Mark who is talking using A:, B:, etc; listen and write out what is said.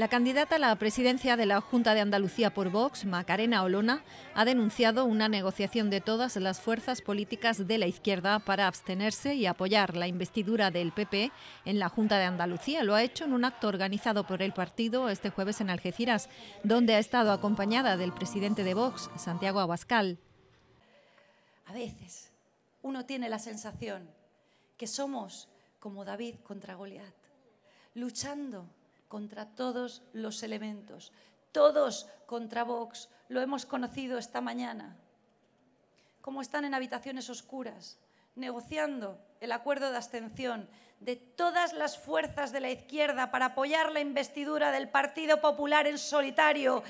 A: La candidata a la presidencia de la Junta de Andalucía por Vox, Macarena Olona, ha denunciado una negociación de todas las fuerzas políticas de la izquierda para abstenerse y apoyar la investidura del PP en la Junta de Andalucía. Lo ha hecho en un acto organizado por el partido este jueves en Algeciras, donde ha estado acompañada del presidente de Vox, Santiago Abascal.
B: A veces uno tiene la sensación que somos como David contra Goliat, luchando contra todos los elementos, todos contra Vox, lo hemos conocido esta mañana. Como están en habitaciones oscuras, negociando el acuerdo de abstención de todas las fuerzas de la izquierda para apoyar la investidura del Partido Popular en solitario